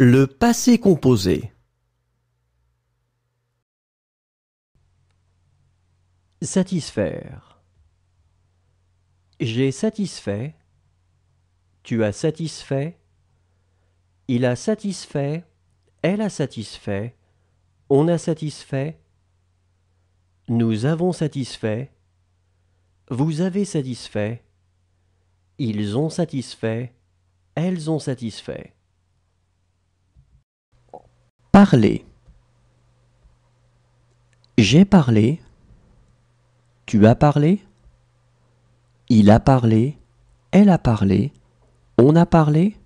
Le passé composé. Satisfaire. J'ai satisfait. Tu as satisfait. Il a satisfait. Elle a satisfait. On a satisfait. Nous avons satisfait. Vous avez satisfait. Ils ont satisfait. Elles ont satisfait. Parler. J'ai parlé. Tu as parlé. Il a parlé. Elle a parlé. On a parlé.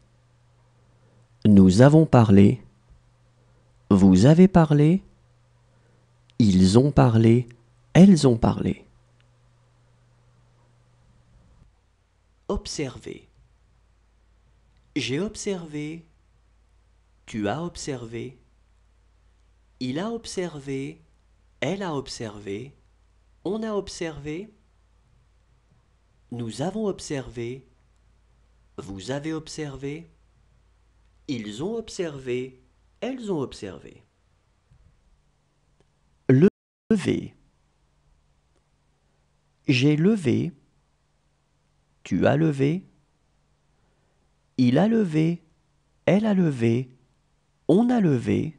Nous avons parlé. Vous avez parlé. Ils ont parlé. Elles ont parlé. Observer. J'ai observé. Tu as observé. Il a observé, elle a observé, on a observé, nous avons observé, vous avez observé, ils ont observé, elles ont observé. Levé. J'ai levé, tu as levé, il a levé, elle a levé, on a levé.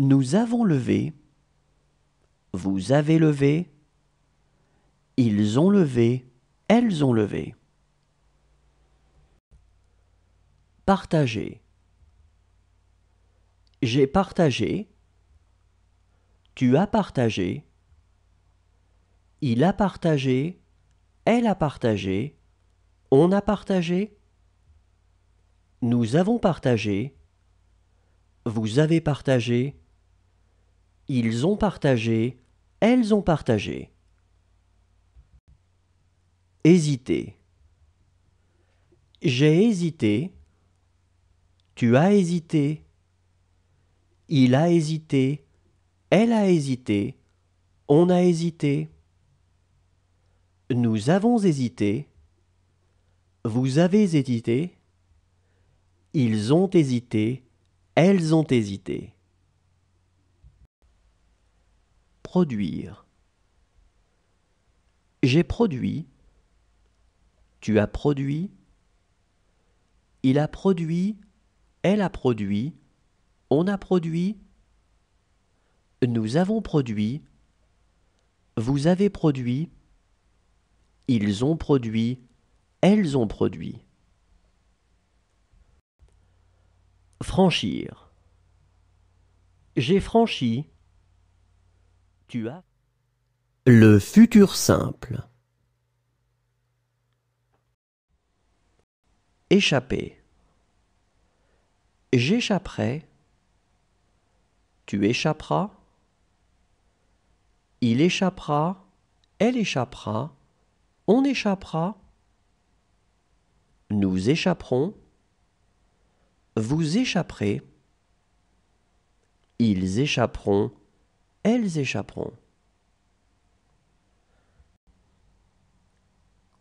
Nous avons levé, vous avez levé, ils ont levé, elles ont levé. Partager. J'ai partagé, tu as partagé, il a partagé, elle a partagé, on a partagé, nous avons partagé, vous avez partagé, ils ont partagé, elles ont partagé. Hésiter. J'ai hésité. Tu as hésité. Il a hésité. Elle a hésité. On a hésité. Nous avons hésité. Vous avez hésité. Ils ont hésité. Elles ont hésité. Produire. J'ai produit. Tu as produit. Il a produit. Elle a produit. On a produit. Nous avons produit. Vous avez produit. Ils ont produit. Elles ont produit. Franchir. J'ai franchi le futur simple. Échapper. J'échapperai. Tu échapperas. Il échappera. Elle échappera. On échappera. Nous échapperons. Vous échapperez. Ils échapperont elles échapperont.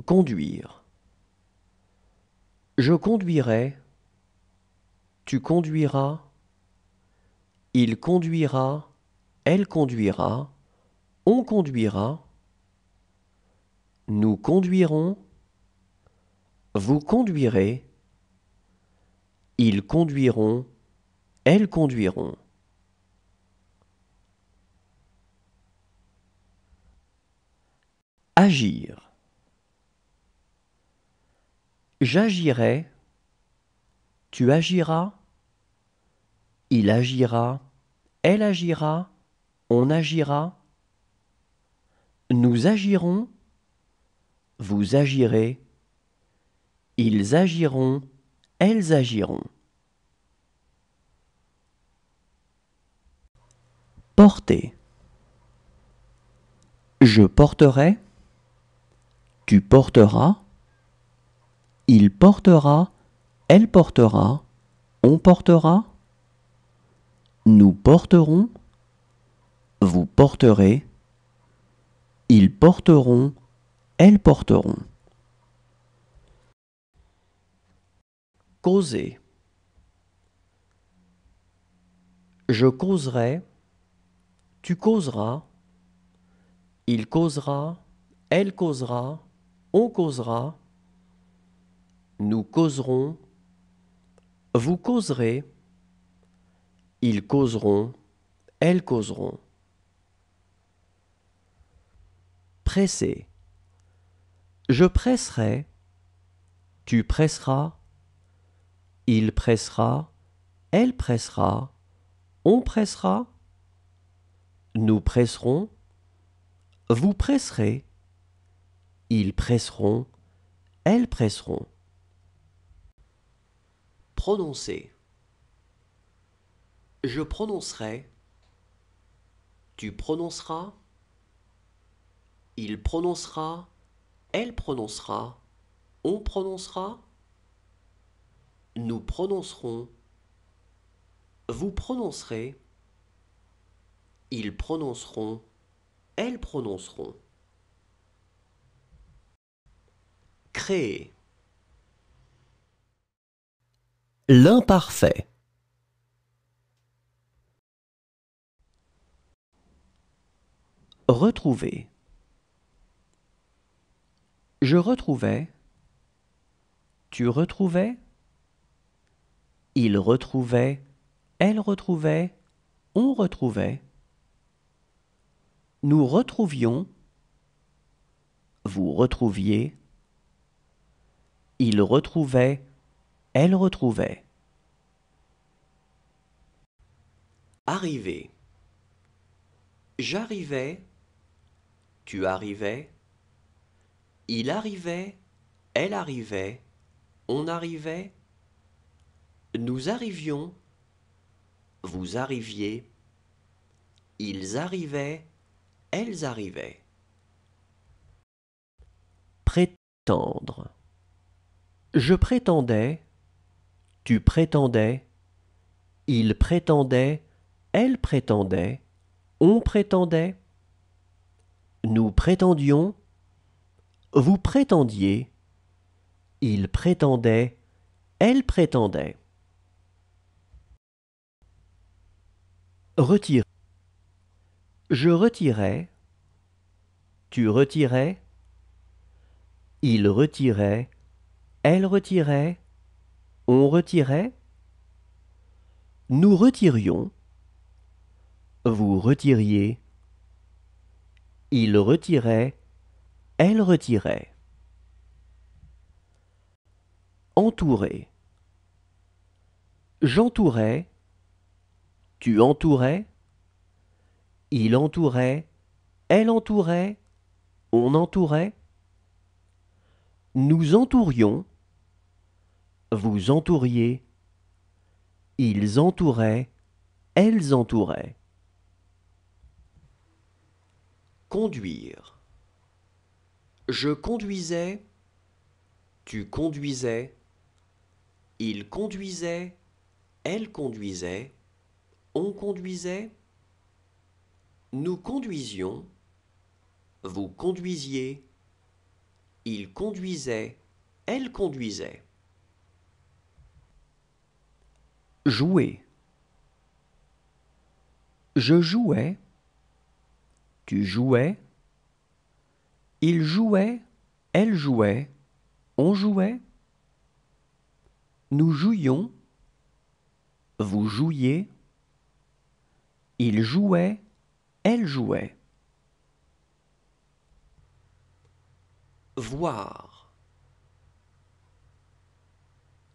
Conduire. Je conduirai, tu conduiras, il conduira, elle conduira, on conduira, nous conduirons, vous conduirez, ils conduiront, elles conduiront. Agir. J'agirai, tu agiras, il agira, elle agira, on agira, nous agirons, vous agirez, ils agiront, elles agiront. Porter. Je porterai. Tu porteras. Il portera. Elle portera. On portera. Nous porterons. Vous porterez. Ils porteront. Elles porteront. Causer. Je causerai, tu causeras, il causera, elle causera, on causera, nous causerons, vous causerez, ils causeront, elles causeront. Presser. Je presserai, tu presseras, il pressera, elle pressera, on pressera, nous presserons, vous presserez, ils presseront, elles presseront. Prononcer. Je prononcerai. Tu prononceras. Il prononcera. Elle prononcera. On prononcera. Nous prononcerons. Vous prononcerez. Ils prononceront. Elles prononceront. L'imparfait. Retrouver. Je retrouvais. Tu retrouvais. Il retrouvait. Elle retrouvait. On retrouvait. Nous retrouvions. Vous retrouviez. Il retrouvait, elle retrouvait. Arriver. J'arrivais, tu arrivais. Il arrivait, elle arrivait, on arrivait. Nous arrivions, vous arriviez. Ils arrivaient, elles arrivaient. Prétendre. Je prétendais, tu prétendais, il prétendait, elle prétendait, on prétendait, nous prétendions, vous prétendiez, il prétendait, elle prétendait. Retire. Je retirais, tu retirais, il retirait, elle retirait, on retirait, nous retirions, vous retiriez, il retirait, elle retirait. Entourer. J'entourais, tu entourais, il entourait, elle entourait, on entourait, nous entourions, vous entouriez, ils entouraient, elles entouraient. Conduire. Je conduisais, tu conduisais, il conduisait, elle conduisait, on conduisait, nous conduisions, vous conduisiez, il conduisait, elle conduisait. Jouer. Je jouais. Tu jouais. Il jouait. Elle jouait. On jouait. Nous jouions. Vous jouiez. Il jouait. Elle jouait. Voir.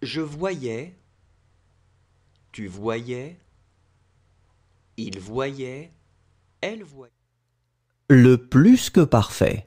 Je voyais. Tu voyais, il voyait, elle voyait. Le plus que parfait.